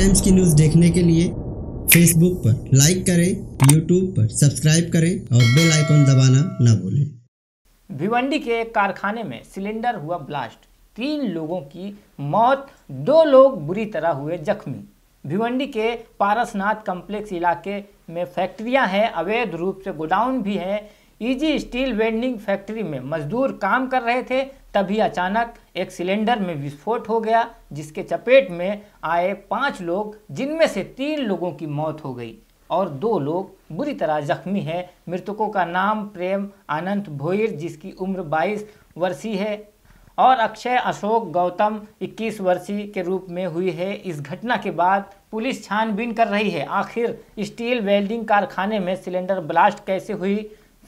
times की news देखने के लिए फेसबुक पर लाइक करें यूट्यूब पर सब्सक्राइब करें और बेल आइकॉन दबाना ना भूलें भिवंडी के एक कारखाने में सिलेंडर हुआ ब्लास्ट तीन लोगों की मौत दो लोग बुरी तरह हुए जख्मी भिवंडी के पारसनाथ कॉम्प्लेक्स इलाके में फैक्ट्रियां हैं अवैध रूप से गोडाउन भी हैं ईजी स्टील वेल्डिंग फैक्ट्री में मजदूर काम कर रहे थे तभी अचानक एक सिलेंडर में विस्फोट हो गया जिसके चपेट में आए पांच लोग जिनमें से तीन लोगों की मौत हो गई और दो लोग बुरी तरह जख्मी हैं मृतकों का नाम प्रेम अनंत भोईर जिसकी उम्र 22 वर्षीय है और अक्षय अशोक गौतम 21 वर्षीय के रूप में हुई है इस घटना के बाद पुलिस छानबीन कर रही है आखिर स्टील वेल्डिंग कारखाने में सिलेंडर ब्लास्ट कैसे हुई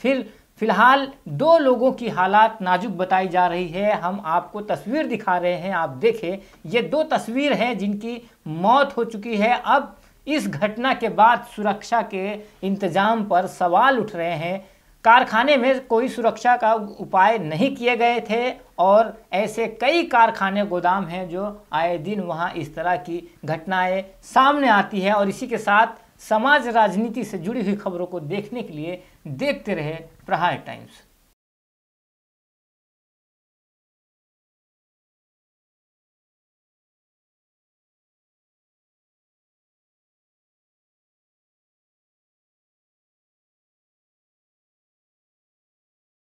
फिर फिलहाल दो लोगों की हालात नाजुक बताई जा रही है हम आपको तस्वीर दिखा रहे हैं आप देखें ये दो तस्वीर हैं जिनकी मौत हो चुकी है अब इस घटना के बाद सुरक्षा के इंतज़ाम पर सवाल उठ रहे हैं कारखाने में कोई सुरक्षा का उपाय नहीं किए गए थे और ऐसे कई कारखाने गोदाम हैं जो आए दिन वहाँ इस तरह की घटनाएं सामने आती है और इसी के साथ समाज राजनीति से जुड़ी हुई खबरों को देखने के लिए देखते रहे प्रहार टाइम्स